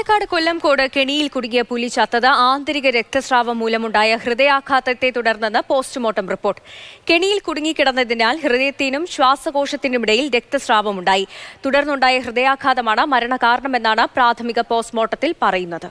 പാലക്കാട് കൊല്ലംകോട് കെണിയിൽ കുടുങ്ങിയ പുലി ചത്തത് ആന്തരിക രക്തസ്രാവം മൂലമുണ്ടായ ഹൃദയാഘാതത്തെ തുടർന്നെന്ന് പോസ്റ്റ്മോർട്ടം റിപ്പോർട്ട് കെണിയിൽ കുടുങ്ങിക്കിടന്നതിനാൽ ഹൃദയത്തിനും ശ്വാസകോശത്തിനുമിടയിൽ രക്തസ്രാവമുണ്ടായി തുടർന്നുണ്ടായ ഹൃദയാഘാതമാണ് മരണകാരണമെന്നാണ് പ്രാഥമിക പോസ്റ്റ്മോർട്ടത്തിൽ പറയുന്നത്